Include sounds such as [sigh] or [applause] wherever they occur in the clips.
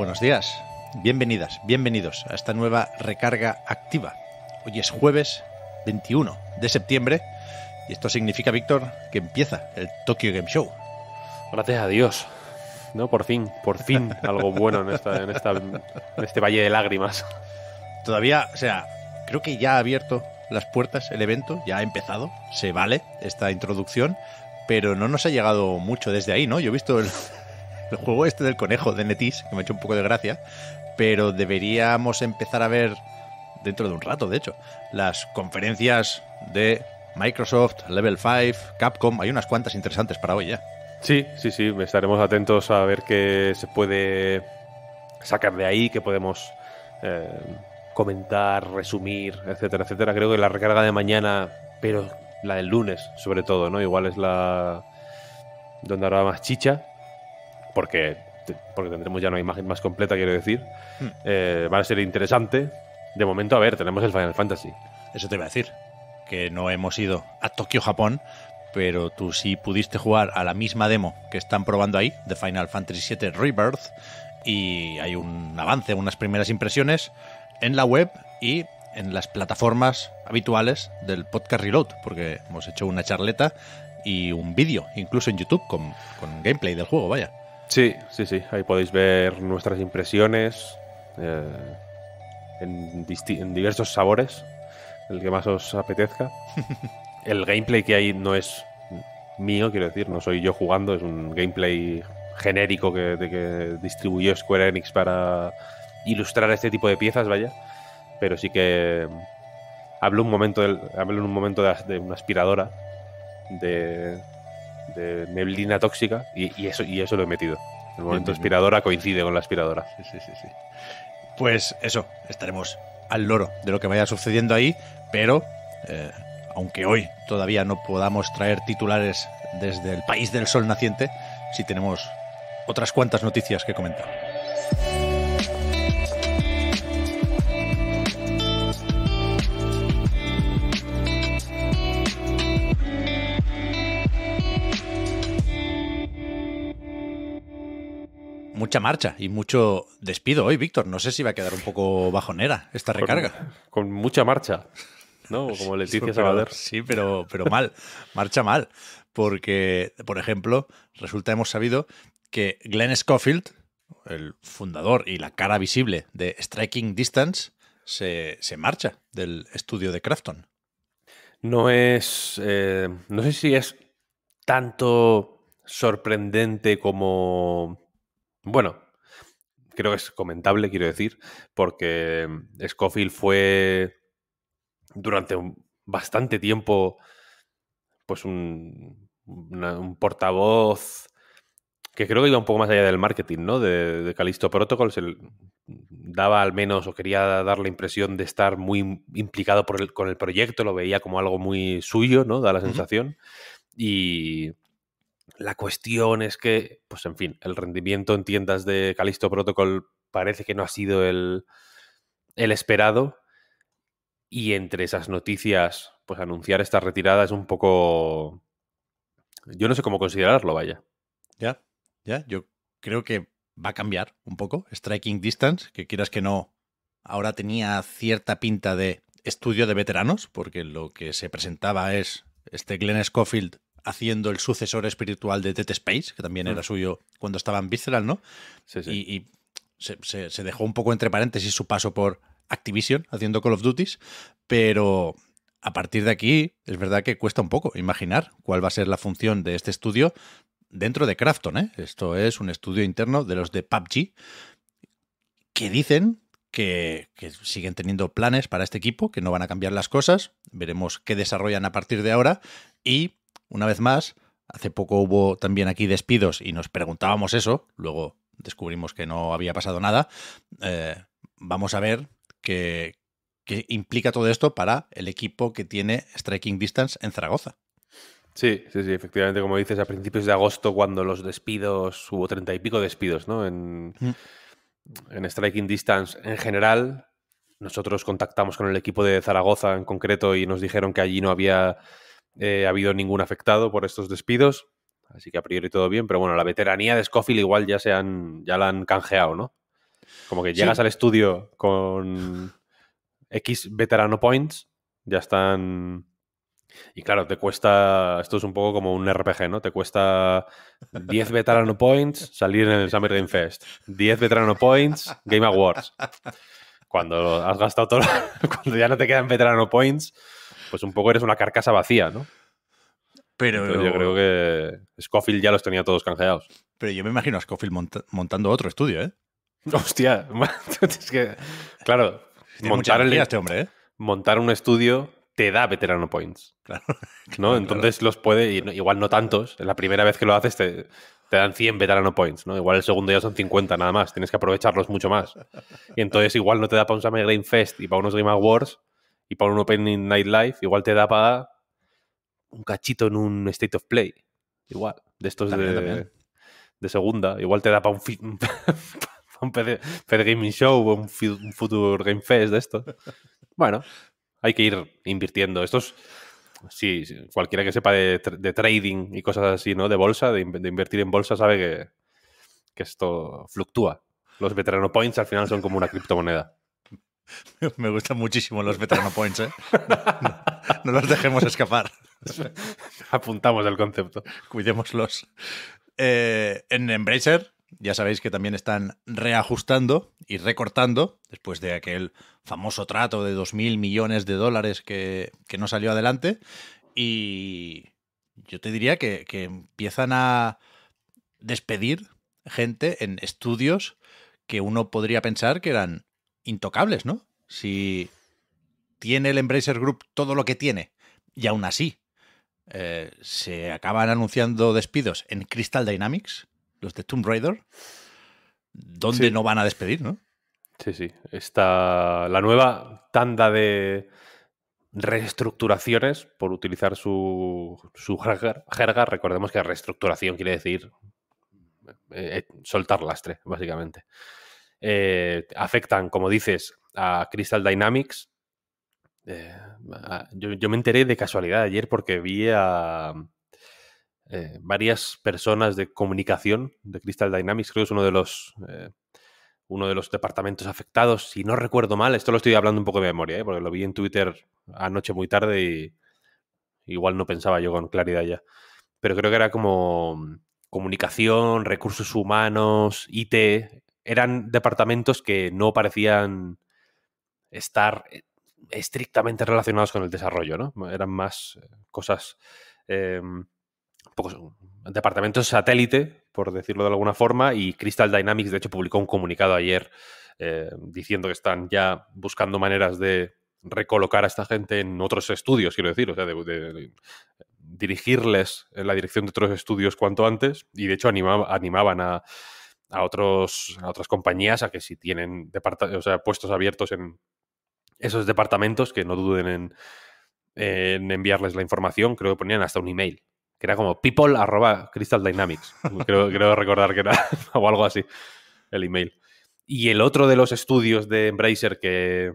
Buenos días, bienvenidas, bienvenidos a esta nueva recarga activa. Hoy es jueves 21 de septiembre y esto significa, Víctor, que empieza el Tokyo Game Show. Gracias a Dios. No, por fin, por fin algo bueno en, en, en este valle de lágrimas. Todavía, o sea, creo que ya ha abierto las puertas el evento, ya ha empezado, se vale esta introducción, pero no nos ha llegado mucho desde ahí, ¿no? Yo he visto el, el juego este del conejo de Netis, que me ha hecho un poco de gracia, pero deberíamos empezar a ver dentro de un rato, de hecho, las conferencias de Microsoft, Level 5, Capcom, hay unas cuantas interesantes para hoy ya. Sí, sí, sí, estaremos atentos a ver qué se puede sacar de ahí, qué podemos eh, comentar, resumir, etcétera, etcétera. Creo que la recarga de mañana, pero la del lunes sobre todo, ¿no? Igual es la donde habrá más chicha, porque, porque tendremos ya una imagen más completa, quiero decir, hmm. eh, va a ser interesante. De momento, a ver, tenemos el Final Fantasy. Eso te iba a decir, que no hemos ido a Tokio, Japón, pero tú sí pudiste jugar a la misma demo que están probando ahí, de Final Fantasy VII Rebirth, y hay un avance, unas primeras impresiones en la web y en las plataformas habituales del podcast Reload, porque hemos hecho una charleta y un vídeo, incluso en YouTube, con, con gameplay del juego, vaya. Sí, sí, sí. Ahí podéis ver nuestras impresiones eh, en, diversos sabores, el que más os apetezca. [laughs] el gameplay que hay no es mío, quiero decir, no soy yo jugando, es un gameplay genérico que, de que distribuyó Square Enix para ilustrar este tipo de piezas, vaya. Pero sí que mm, hablo un momento, del, hablo un momento de una aspiradora de de neblina tóxica y, eso, lo he metido. El momento aspiradora coincide con la aspiradora. Pues eso, estaremos al loro de lo que vaya sucediendo ahí, pero eh, aunque hoy todavía no podamos traer titulares desde el país del sol naciente, sí tenemos otras cuantas noticias que comentar. mucha marcha y mucho despido hoy, Víctor. No sé si va a quedar un poco bajonera esta recarga. Con, mucha marcha, ¿no? Como Leticia [laughs] Salvador. Sí, pero, pero mal, marcha mal. Porque, por ejemplo, resulta hemos sabido que Glenn Schofield, el fundador y la cara visible de Striking Distance, se, marcha del estudio de Crafton. No es. Eh, no sé si es tanto sorprendente como bueno, creo que es comentable, quiero decir, porque mm, Scofield fue durante un, bastante tiempo pues un, portavoz que creo que iba un poco más allá del marketing, ¿no? De, Calixto Calisto Protocol, daba al menos o quería dar la impresión de estar muy implicado con el proyecto, lo veía como algo muy suyo, ¿no? Da la sensación. Y la cuestión es que, pues en fin, el rendimiento en tiendas de Calixto Protocol parece que no ha sido el, el esperado. Y entre esas noticias, pues anunciar esta retirada es un poco. Yo no sé cómo considerarlo, vaya. Ya, ya. Yo creo que va a cambiar un poco. Striking Distance, que quieras que no, ahora tenía cierta pinta de estudio de veteranos, porque lo que se presentaba es este Glenn Schofield haciendo el sucesor espiritual de Dead Space, que también era mm. suyo cuando estaba en Visceral, ¿no? Y, se, dejó un poco entre paréntesis su paso por Activision haciendo Call of Duties, pero a partir de aquí es verdad que cuesta un poco imaginar cuál va a ser la función de este estudio dentro de Krafton. ¿eh? Esto es un estudio interno de los de PUBG que dicen que, siguen teniendo planes para este equipo, que no van a cambiar las cosas. Veremos qué desarrollan a partir de ahora y una vez más. Hace poco hubo también aquí despidos y nos preguntábamos eso, luego descubrimos que no había pasado nada. Eh, vamos a ver qué, implica todo esto para el equipo que tiene Striking Distance en Zaragoza. Sí, sí, sí, efectivamente, como dices, a principios de agosto, cuando los despidos, hubo treinta y pico despidos, ¿no? En, en, Striking Distance en general, nosotros contactamos con el equipo de Zaragoza en concreto y nos dijeron que allí no había eh, ha habido ningún afectado por estos despidos, así que a priori todo bien, pero bueno, la veteranía de Scofield igual ya, se han, ya la han canjeado, ¿no? Como que llegas al estudio con X veterano points, ya están... Y claro, te cuesta, esto es un poco como un RPG, ¿no? Te cuesta 10 veterano points salir en el Summer Game Fest, 10 veterano points Game Awards. Cuando has gastado todo, [laughs] cuando ya no te quedan veterano points, pues un poco eres una carcasa vacía, ¿no? Pero yo creo que Scofield ya los tenía todos canjeados. Pero yo me imagino a Scofield montando otro estudio, ¿eh? Hostia, [laughs] que, claro, montar el, este hombre, ¿eh? montar un estudio te da veterano points. Claro. [laughs] ¿no? Entonces los puede, igual no tantos, la primera vez que lo haces te, te, dan 100 veterano points, ¿no? Igual el segundo ya son 50 nada más, tienes que aprovecharlos mucho más. Y entonces igual no te da para un Summer Game Fest y para unos Game Awards, y para un Opening Night igual te da para un cachito en un State of Play. Igual, de estos de, segunda. Igual te da para un, [laughs] un Gaming Show o un, un, Future Game Fest de esto. [laughs] Bueno, hay que ir invirtiendo. Estos, sí, sí cualquiera que sepa de, trading y cosas así, ¿no? De bolsa, de, invertir en bolsa, sabe que, que esto fluctúa. Los veterano points al final son como una criptomoneda. [laughs] Me gustan muchísimo los veterano points, ¿eh? No, los dejemos escapar. [laughs] Apuntamos el concepto. Cuidémoslos. Eh, en Embracer, ya sabéis que también están reajustando y recortando después de aquel famoso trato de 2.000 millones de dólares que, no salió adelante. Y yo te diría que empiezan a despedir gente en estudios que uno podría pensar que eran intocables, ¿no? Si tiene el Embracer Group todo lo que tiene y aún así eh, se acaban anunciando despidos en Crystal Dynamics, los de Tomb Raider, ¿dónde no van a despedir, no? Sí, sí. Está la nueva tanda de reestructuraciones, por utilizar su, su jerga, recordemos que reestructuración quiere decir eh, eh, soltar lastre, básicamente. Eh, afectan, como dices, a Crystal Dynamics. Eh, yo, me enteré de casualidad ayer porque vi a eh, varias personas de comunicación de Crystal Dynamics, creo que es uno de los uno de los departamentos afectados, si no recuerdo mal, esto lo estoy hablando un poco de memoria, porque lo vi en Twitter anoche muy tarde y igual no pensaba yo con claridad ya. Pero creo que era como comunicación, recursos humanos, IT, eran departamentos que no parecían estar eh, estrictamente relacionados con el desarrollo, ¿no? Eran más eh, cosas, em, departamentos satélite, por decirlo de alguna forma, y Crystal Dynamics, de hecho, publicó un comunicado ayer eh, diciendo que están ya buscando maneras de recolocar a esta gente en otros estudios, quiero decir, o sea, de, dirigirles en la dirección de otros estudios cuanto antes, y de hecho animaban a a, otros, otras compañías a que si tienen sea, puestos abiertos en esos departamentos, que no duden en, enviarles la información. Creo que ponían hasta un email, que era como people Crystal Dynamics. creo, recordar que era [laughs] o algo así, el email. Y el otro de los estudios de Embracer que.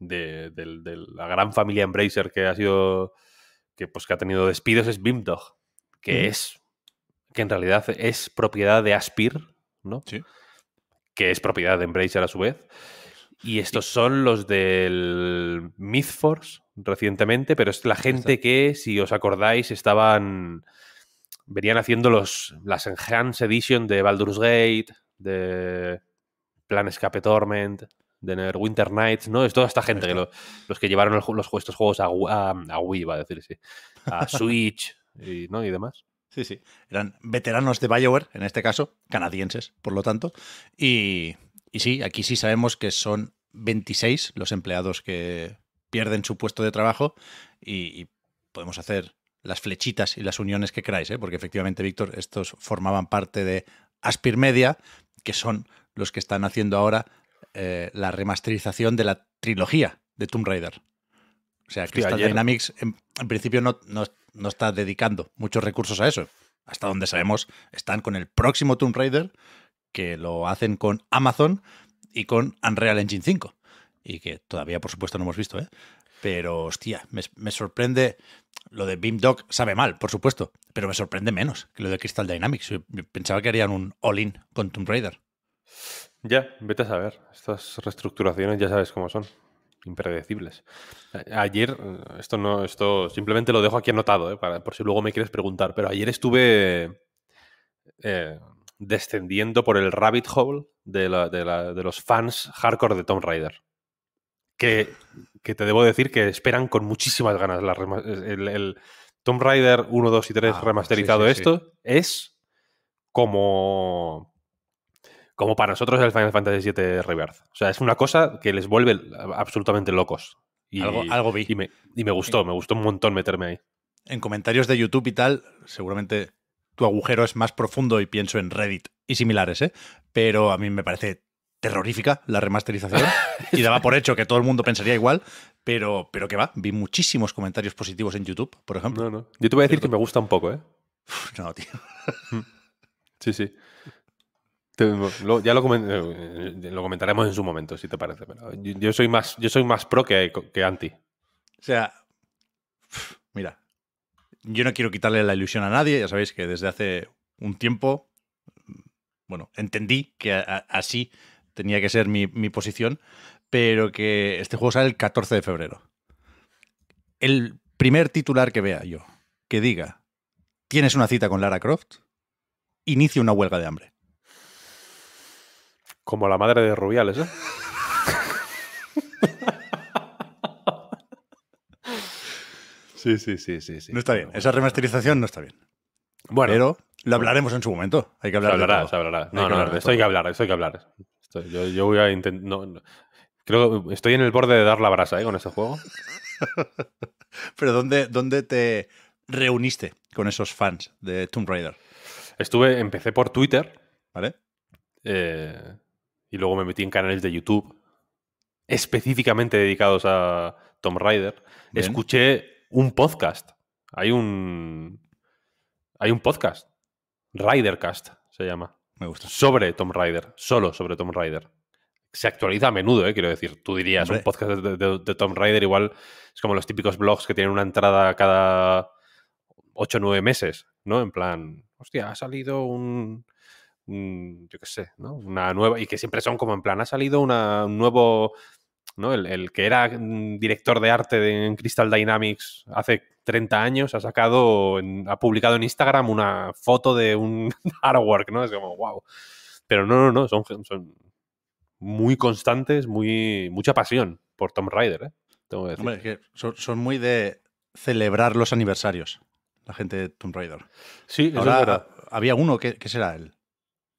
De, la gran familia Embracer que ha sido. que pues que ha tenido despidos es Bimdog, que es que en realidad es propiedad de Aspir, ¿no? Sí. Que es propiedad de Embracer a su vez. Y estos son los del Mythforce recientemente, pero es la gente que, si os acordáis, estaban. Venían haciendo los, las Enhanced Edition de Baldur's Gate, de Plan Escape Torment, de Winter Nights, ¿no? Es toda esta gente, que los que llevaron los, estos juegos a, a Wii, va a decir, sí, a [laughs] Switch ¿no? y demás. Sí, sí. Eran veteranos de Bioware, en este caso, canadienses, por lo tanto. Y, sí, aquí sí sabemos que son 26 los empleados que pierden su puesto de trabajo y, podemos hacer las flechitas y las uniones que queráis, ¿eh? porque efectivamente, Víctor, estos formaban parte de Aspir Media, que son los que están haciendo ahora eh, la remasterización de la trilogía de Tomb Raider. O sea, Crystal Dynamics en, principio no, no, no está dedicando muchos recursos a eso. Hasta donde sabemos, están con el próximo Tomb Raider, que lo hacen con Amazon y con Unreal Engine 5. Y que todavía, por supuesto, no hemos visto, ¿eh? Pero, hostia, me, me sorprende. Lo de Beam Dog sabe mal, por supuesto, pero me sorprende menos que lo de Crystal Dynamics. pensaba que harían un all-in con Tomb Raider. Ya, vete a saber. Estas reestructuraciones ya sabes cómo son impredecibles. Ayer, eh, esto no, esto simplemente lo dejo aquí anotado, eh, Para, por si luego me quieres preguntar, pero ayer estuve eh, descendiendo por el rabbit hole de, los fans hardcore de Tomb Raider. Que, te debo decir que esperan con muchísimas ganas el, el, Tomb Raider 1, 2 y 3 ah, remasterizado. esto es como como para nosotros el Final Fantasy VII Rebirth. O sea, es una cosa que les vuelve absolutamente locos. Y, algo, algo vi. Y me, gustó, me gustó un montón meterme ahí. En comentarios de YouTube y tal, seguramente tu agujero es más profundo y pienso en Reddit y similares, ¿eh? Pero a mí me parece terrorífica la remasterización y daba por hecho que todo el mundo pensaría igual, pero, pero que va, vi muchísimos comentarios positivos en YouTube, por ejemplo. No, no. Yo te voy a decir que me gusta un poco, ¿eh? No, tío. Mm. Sí, sí ya eh, eh, lo, comentaremos en su momento, si te parece. yo, soy más, yo soy más pro que, anti. O sea, mira, yo no quiero quitarle la ilusión a nadie. Ya sabéis que desde hace un tiempo, mm, bueno, entendí que así tenía que ser mi, mi, posición, pero que este juego sale el 14 de febrero. El primer titular que vea yo, que diga, tienes una cita con Lara Croft, inicia una huelga de hambre. Como la madre de Rubiales, ¿eh? sí, sí, sí, sí, No está bien. Esa remasterización no está bien. Bueno. Pero lo hablaremos en su momento. Hay que hablar. Se hablará, se hablará. No, no, no, esto hay que hablar, hay que hablar. Estoy, yo, voy a intentar. Creo que estoy en el borde de dar la brasa ¿eh? con este juego. [laughs] Pero ¿dónde, ¿dónde te reuniste con esos fans de Tomb Raider? Estuve, empecé por Twitter. ¿Vale? Eh, y luego me metí en canales de YouTube específicamente dedicados a Tom Rider. Escuché un podcast. Hay un. Hay un podcast. Ridercast se llama. Me gusta. Sobre Tom Rider. Solo sobre Tom Rider. Se actualiza a menudo, ¿eh? quiero decir. Tú dirías, un podcast de, de Tom Rider igual es como los típicos blogs que tienen una entrada cada 8 o 9 meses, ¿no? En plan, hostia, ha salido un, yo qué sé, ¿no? Una nueva, y que siempre son como en plan, ha salido una, un nuevo, ¿no? El, que era mm, director de arte en Crystal Dynamics hace 30 años ha sacado, ha publicado en Instagram una foto de un [laughs] artwork, ¿no? Es como, wow. Pero no, no, no, son, son muy constantes, muy, mucha pasión por Tomb Raider ¿eh? Tengo que decir. son, muy de celebrar los aniversarios la gente de Tomb Raider. Sí, Ahora, Había uno, que, será? El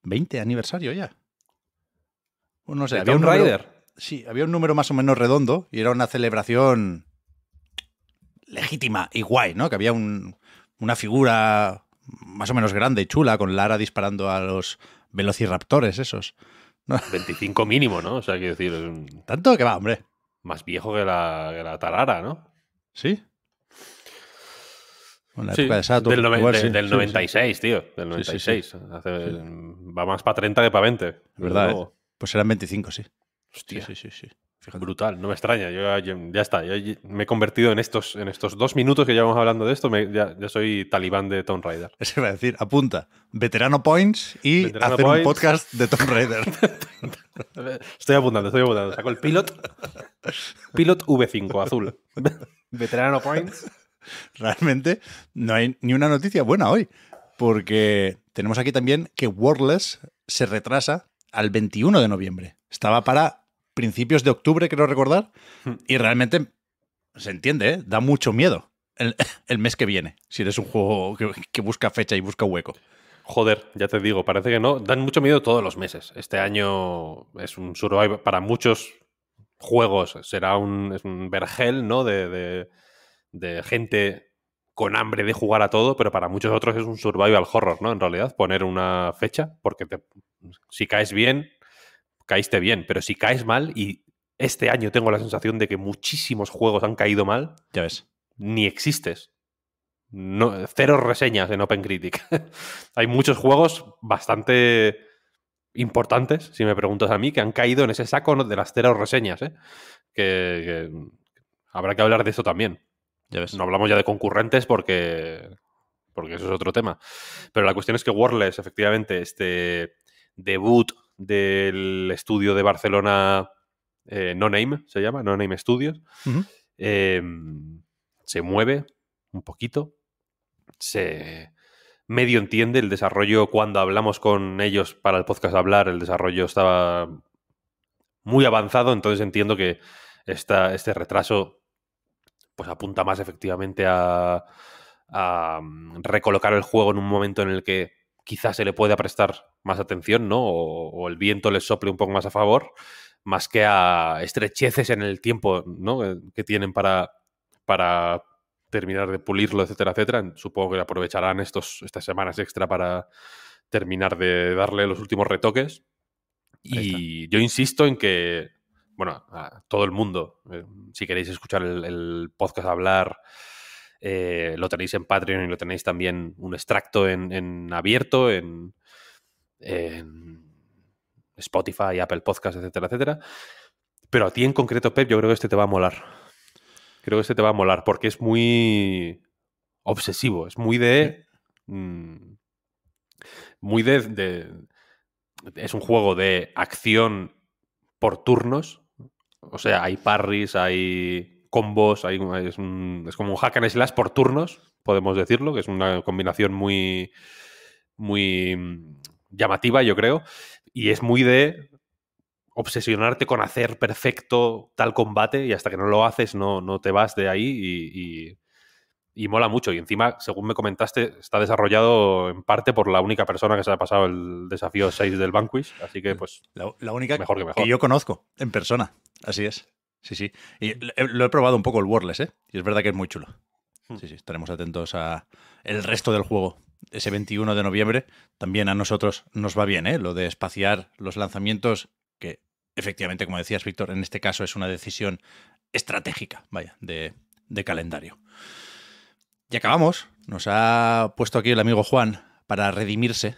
20 aniversario ya. no sé, había un Rider? Sí, había un número más o menos redondo y era una celebración legítima y guay, ¿no? Que había una figura más o menos grande y chula con Lara disparando a los velociraptores esos. ¿no? 25 [laughs] mínimo, ¿no? O sea, quiero decir... Tanto que va, hombre. Más viejo que la, que la Tarara, ¿no? Sí la sí, época de Del, 96, tío. Del 96. va más para 30 que para 20. verdad. Eh. Pues eran 25, sí. Hostia. Sí, sí, sí. Brutal, no me extraña. ya, está, me he convertido en estos, en estos dos minutos que llevamos hablando de esto. Me, ya, soy talibán de Tomb Raider. [laughs] Es iba a decir, apunta, veterano points y hacer un podcast de Tomb Raider. [laughs] estoy apuntando, estoy apuntando. Saco el pilot. Pilot V5 azul. [laughs] veterano points. [laughs] realmente no hay ni una noticia buena hoy, porque tenemos aquí también que Wordless se retrasa al 21 de noviembre. Estaba para principios de octubre, creo recordar, hmm. y realmente se entiende, ¿eh? da mucho miedo [laughs] el, mes que viene, si eres un juego que, busca fecha y busca hueco. Joder, ya te digo, parece que no. Dan mucho miedo todos los meses. Este año es un survival para muchos juegos. Será un, vergel, ¿no? de, de gente con hambre de jugar a todo, pero para muchos otros es un survival horror, ¿no? En realidad, poner una fecha, porque si caes bien, caíste bien, pero si caes mal, y este año tengo la sensación de que muchísimos juegos han caído mal, ya ves, ni existes. No, cero reseñas en OpenCritic. [laughs] Hay muchos juegos bastante importantes, si me preguntas a mí, que han caído en ese saco de las cero reseñas, ¿eh? que habrá que hablar de eso también. Ya no hablamos ya de concurrentes porque, porque eso es otro tema. Pero la cuestión es que Warless, efectivamente, este debut del estudio de Barcelona eh, No Name, se llama, No Name Studios, em, se mueve un poquito, se medio entiende el desarrollo cuando hablamos con ellos para el podcast hablar, el desarrollo estaba muy avanzado, entonces entiendo que este retraso pues apunta más efectivamente a, mm, recolocar el juego en un momento en el que quizás se le pueda prestar más atención, ¿no? O, el viento le sople un poco más a favor, más que a estrecheces en el tiempo, ¿no? Eh, que tienen para, para terminar de pulirlo, etcétera, etcétera. Supongo que aprovecharán estos, estas semanas extra para terminar de darle los últimos retoques. Y yo insisto en que bueno, a todo el mundo. Eh, si queréis escuchar el, podcast hablar, eh, lo tenéis en Patreon y lo tenéis también un extracto en, abierto, en, Spotify, Apple Podcast, etcétera, etcétera. Pero a ti en concreto, Pep, yo creo que este te va a molar. Creo que este te va a molar porque es muy obsesivo, es muy de... Mm, muy de... Es un juego de acción por turnos o sea, hay parries, hay combos, hay, es, un, como un hack and slash por turnos, podemos decirlo, que es una combinación muy, muy mm, llamativa, yo creo. Y es muy de obsesionarte con hacer perfecto tal combate y hasta que no lo haces no, no te vas de ahí y y mola mucho. Y encima, según me comentaste, está desarrollado en parte por la única persona que se ha pasado el desafío 6 del Vanquish. Así que, pues. La, única mejor que, mejor. que yo conozco en persona. Así es. Sí, sí. Y lo he probado un poco el Wordless, ¿eh? Y es verdad que es muy chulo. Hmm. Sí, sí. Estaremos atentos a el resto del juego. Ese 21 de noviembre también a nosotros nos va bien, ¿eh? Lo de espaciar los lanzamientos, que efectivamente, como decías, Víctor, en este caso es una decisión estratégica, vaya, de, de calendario. Y acabamos. Nos ha puesto aquí el amigo Juan para redimirse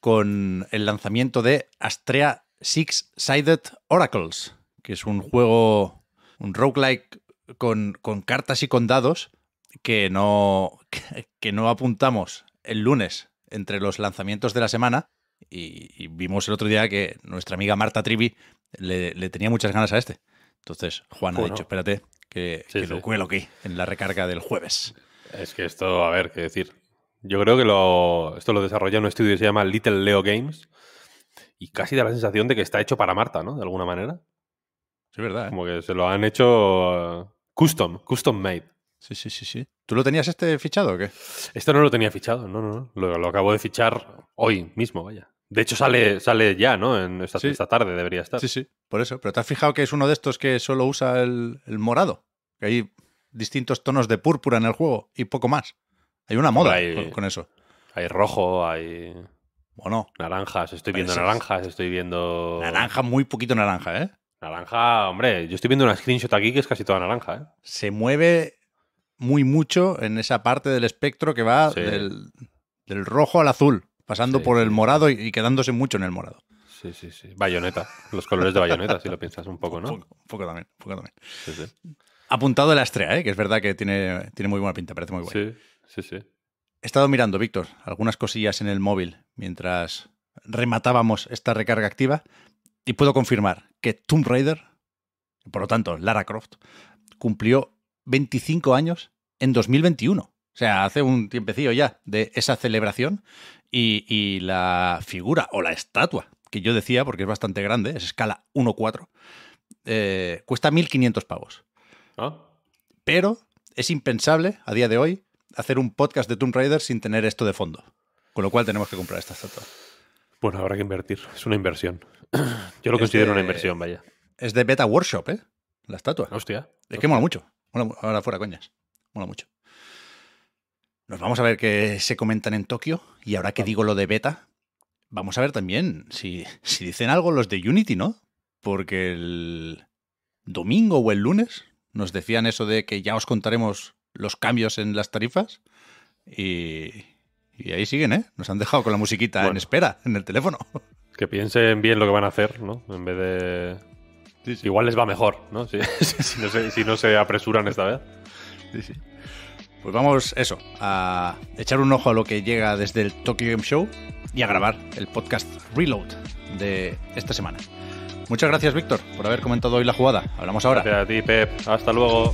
con el lanzamiento de Astrea Six-Sided Oracles, que es un juego, un roguelike con, con cartas y con dados que no, [laughs] que, no apuntamos el lunes entre los lanzamientos de la semana. Y, vimos el otro día que nuestra amiga Marta Trivi le, tenía muchas ganas a este. Entonces, Juan ha dicho, espérate, que, lo cuelo aquí en la recarga del jueves. Es que esto, a ver, qué decir. Yo creo que lo, esto lo desarrolla un estudio que se llama Little Leo Games y casi da la sensación de que está hecho para Marta, ¿no? De alguna manera. Es sí, verdad. ¿eh? Como que se lo han hecho uh, custom, custom made. Sí, sí, sí, sí. ¿Tú lo tenías este fichado o qué? Esto no lo tenía fichado, no, no, no. Lo, acabo de fichar hoy mismo, vaya. De hecho, sale, sale ya, ¿no? En esta, esta, tarde debería estar. Sí, sí, por eso. Pero te has fijado que es uno de estos que solo usa el, el morado. Que ahí distintos tonos de púrpura en el juego y poco más. Hay una moda con, eso. Hay rojo, hay. Bueno. Naranjas, estoy viendo naranjas, estoy viendo. Naranja, muy poquito naranja, ¿eh? Naranja, hombre, yo estoy viendo una screenshot aquí que es casi toda naranja, ¿eh? Se mueve muy mucho en esa parte del espectro que va del, rojo al azul, pasando por el morado y, quedándose mucho en el morado. Sí, sí, sí. Bayoneta. Los colores de bayoneta, si lo piensas un poco, ¿no? [laughs] Un poco, un poco también, un poco también. Sí, sí apuntado de la estrella, ¿eh? que es verdad que tiene, tiene muy buena pinta, parece muy bueno. Sí, sí, sí. He estado mirando, Víctor, algunas cosillas en el móvil mientras rematábamos esta recarga activa y puedo confirmar que Tomb Raider, por lo tanto Lara Croft, cumplió 25 años en 2021. O sea, hace un tiempecillo ya de esa celebración y, la figura o la estatua, que yo decía, porque es bastante grande, es escala 1-4, eh, cuesta 1.500 pavos. Pero es impensable a día de hoy hacer un podcast de Tomb Raider sin tener esto de fondo. Con lo cual tenemos que comprar esta estatua. Bueno, habrá que invertir. Es una inversión. Yo lo considero una inversión, vaya. Es de Beta Workshop, ¿eh? La estatua. Hostia. Es que mola mucho. ahora fuera, coñas. Mola mucho. Nos vamos a ver qué se comentan en Tokio. Y ahora que ah. digo lo de Beta, vamos a ver también si, si dicen algo los de Unity, ¿no? Porque el domingo o el lunes nos decían eso de que ya os contaremos los cambios en las tarifas y, ahí siguen, ¿eh? Nos han dejado con la musiquita en espera, en el teléfono. [laughs] Que piensen bien lo que van a hacer, ¿no? En vez de... Igual les va mejor, ¿no? [laughs] [laughs] Si, no se, si, no se, apresuran esta vez. Pues vamos, eso, a echar un ojo a lo que llega desde el Tokyo Game Show y a grabar el podcast Reload de esta semana. Muchas gracias, Víctor, por haber comentado hoy la jugada. Hablamos ahora. Gracias a ti, Pep. Hasta luego.